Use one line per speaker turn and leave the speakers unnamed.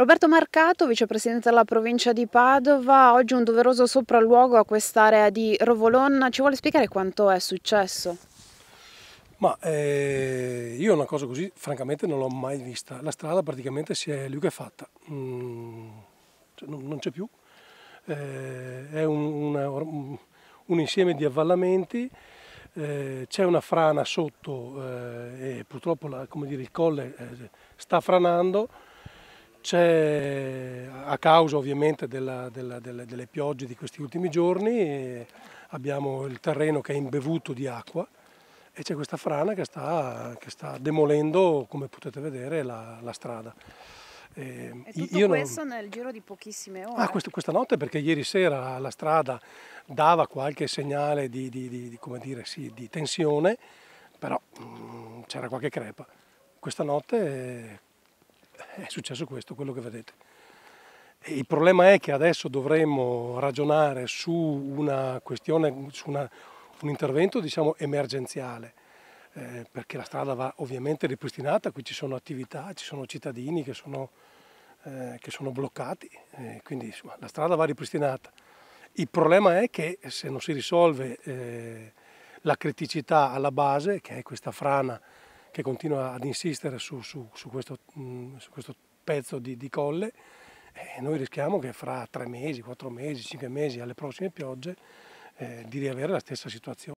Roberto Marcato, vicepresidente della provincia di Padova, oggi un doveroso sopralluogo a quest'area di Rovolon. ci vuole spiegare quanto è successo?
Ma eh, io una cosa così francamente non l'ho mai vista, la strada praticamente si è lui fatta, mm, cioè, non, non c'è più, eh, è un, una, un, insieme di avvallamenti, eh, c'è una frana sotto eh, e purtroppo la, dire, il colle eh, sta franando, c'è, a causa ovviamente della, della, delle, delle, piogge di questi ultimi giorni, abbiamo il terreno che è imbevuto di acqua e c'è questa frana che sta, che sta demolendo, come potete vedere, la, la strada. E, e tutto questo
non... nel giro di pochissime ah, ore? Ah,
questo, questa notte perché ieri sera la strada dava qualche segnale di, di, di, dire, sì, di tensione, però mm, c'era qualche crepa. Questa notte è successo questo, quello che vedete. E il problema è che adesso dovremmo ragionare su una questione, su una, un intervento diciamo, emergenziale, eh, perché la strada va ovviamente ripristinata, qui ci sono attività, ci sono cittadini che sono, eh, che sono bloccati, eh, quindi insomma, la strada va ripristinata. Il problema è che se non si risolve eh, la criticità alla base, che è questa frana che continua ad insistere su, su, su, questo, mm, su questo, pezzo di, di colle e noi rischiamo che fra tre mesi, quattro mesi, cinque mesi alle prossime piogge eh, di riavere la stessa situazione.